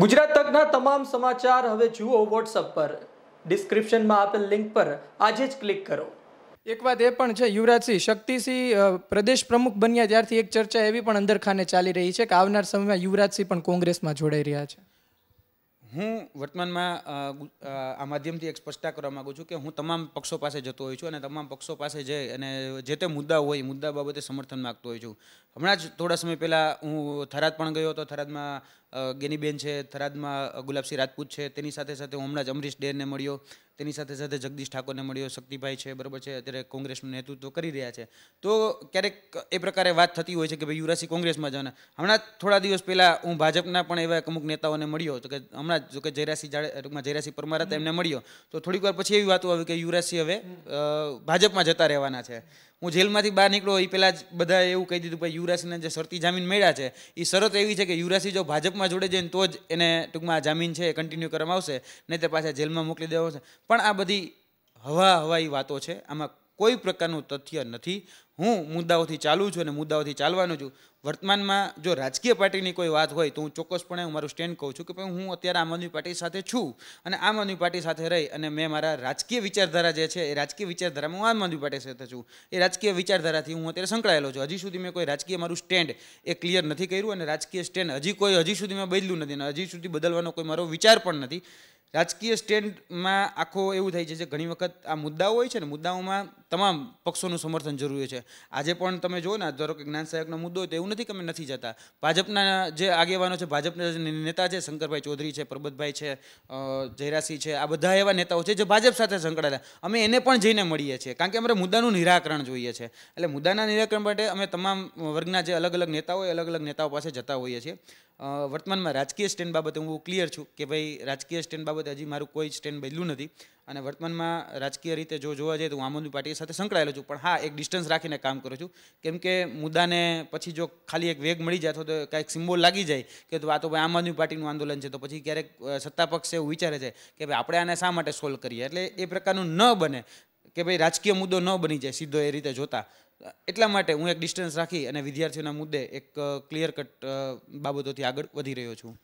ગુજરાત તકના તમામ સમાચાર હવે જુઓ વોટ્સઅપ પર ડિસ્ક્રિપ્શનમાં આપેલ લિંક પર આજે જ ક્લિક કરો એક વાત એ પણ છે યુવરાજસિંહ શક્તિસિંહ પ્રદેશ પ્રમુખ બન્યા ત્યારથી એક ચર્ચા એવી પણ અંદરખાને ચાલી રહી છે કે આવનાર સમયમાં યુવરાજસિંહ પણ કોંગ્રેસમાં જોડાઈ રહ્યા છે હું વર્તમાનમાં આ માધ્યમથી એક સ્પષ્ટતા કરવા માગું છું કે હું તમામ પક્ષો પાસે જતો હોઉં છું અને તમામ પક્ષો પાસે જઈ અને જે તે મુદ્દા હોય મુદ્દા બાબતે સમર્થન માગતો હોઉં છું હમણાં જ થોડા સમય પહેલાં હું થરાદ પણ ગયો હતો થરાદમાં ગેનીબેન છે થરાદમાં ગુલાબસિંહ રાજપૂત છે તેની સાથે સાથે હું હમણાં જ અમરીશ ડેરને મળ્યો તેની સાથે સાથે જગદીશ ઠાકોરને મળ્યો શક્તિભાઈ છે બરાબર છે અત્યારે કોંગ્રેસનું નેતૃત્વ કરી રહ્યા છે તો ક્યારેક એ પ્રકારે વાત થતી હોય છે કે ભાઈ યુવરાજસિંહ કોંગ્રેસમાં જવાના હમણાં થોડા દિવસ પહેલાં હું ભાજપના પણ એવા અમુક નેતાઓને મળ્યો તો કે હમણાં જો કે જયરાસિંહ જાડે ટૂંકમાં જયરાસિંહ પરમાર હતા એમને મળ્યો તો થોડીક વાર પછી એવી વાતો આવી કે યુવરાજસિંહ હવે ભાજપમાં જતા રહેવાના છે હું જેલમાંથી બહાર નીકળો એ પહેલાં જ બધા એવું કહી દીધું ભાઈ યુવરાજસિંહને જે શરતી જામીન મળ્યા છે એ શરત એવી છે કે યુવરાજસિંહ જો ભાજપમાં જોડે જઈને તો જ એને ટૂંકમાં જામીન છે એ કન્ટિન્યુ કરવામાં આવશે નહીં તે પાછા જેલમાં મોકલી દેવા આવશે પણ આ બધી હવા હવાઈ વાતો છે આમાં કોઈ પ્રકારનું તથ્ય નથી હું મુદ્દાઓથી ચાલું છું અને મુદ્દાઓથી ચાલવાનું છું વર્તમાનમાં જો રાજકીય પાર્ટીની કોઈ વાત હોય તો હું ચોક્કસપણે હું મારું સ્ટેન્ડ કહું છું કે ભાઈ હું અત્યારે આમ આદમી પાર્ટી સાથે છું અને આમ આદમી પાર્ટી સાથે રહી અને મેં મારા રાજકીય વિચારધારા જે છે એ રાજકીય વિચારધારામાં હું આમ આદમી પાર્ટી સાથે છું એ રાજકીય વિચારધારાથી હું અત્યારે સંકળાયેલો છું હજી સુધી મેં કોઈ રાજકીય મારું સ્ટેન્ડ એ ક્લિયર નથી કર્યું અને રાજકીય સ્ટેન્ડ હજી કોઈ હજી સુધી મેં બદલ્યું નથી અને હજી સુધી બદલવાનો કોઈ મારો વિચાર પણ નથી રાજકીય સ્ટેન્ડમાં આખો એવું થાય છે જે ઘણી વખત આ મુદ્દાઓ હોય છે ને મુદ્દાઓમાં તમામ પક્ષોનું સમર્થન જરૂરી છે આજે પણ તમે જુઓ ને ધારો કે જ્ઞાન સહાયકનો મુદ્દો હોય તો એવું નથી કે અમે નથી જતા ભાજપના જે આગેવાનો છે ભાજપના નેતા છે શંકરભાઈ ચૌધરી છે પરબતભાઈ છે જયરાસિંહ છે આ બધા એવા નેતાઓ છે જે ભાજપ સાથે સંકળાયેલા અમે એને પણ જઈને મળીએ છીએ કારણ કે અમારે મુદ્દાનું નિરાકરણ જોઈએ છે એટલે મુદ્દાના નિરાકરણ માટે અમે તમામ વર્ગના જે અલગ અલગ નેતાઓ અલગ અલગ નેતાઓ પાસે જતા હોઈએ છીએ વર્તમાનમાં રાજકીય સ્ટેન્ડ બાબતે હું ક્લિયર છું કે ભાઈ રાજકીય સ્ટેન્ડ બાબતે હજી મારું કોઈ સ્ટેન્ડ બદલ્યું નથી અને વર્તમાનમાં રાજકીય રીતે જો જોવા જઈએ તો હું આમ આદમી પાર્ટી સાથે સંકળાયેલો છું પણ હા એક ડિસ્ટન્સ રાખીને કામ કરું છું કેમ કે મુદ્દાને પછી જો ખાલી એક વેગ મળી જાય તો કાંઈક સિમ્બોલ લાગી જાય કે તો આ તો ભાઈ આમ આદમી પાર્ટીનું આંદોલન છે તો પછી ક્યારેક સત્તા પક્ષ એવું વિચારે છે કે ભાઈ આપણે આને શા માટે સોલ્વ કરીએ એટલે એ પ્રકારનું ન બને કે ભાઈ રાજકીય મુદ્દો ન બની જાય સીધો એ રીતે જોતા એટલા માટે હું એક ડિસ્ટન્સ રાખી અને વિદ્યાર્થીઓના મુદ્દે એક ક્લિયર uh, કટ uh, બાબતોથી આગળ વધી રહ્યો છું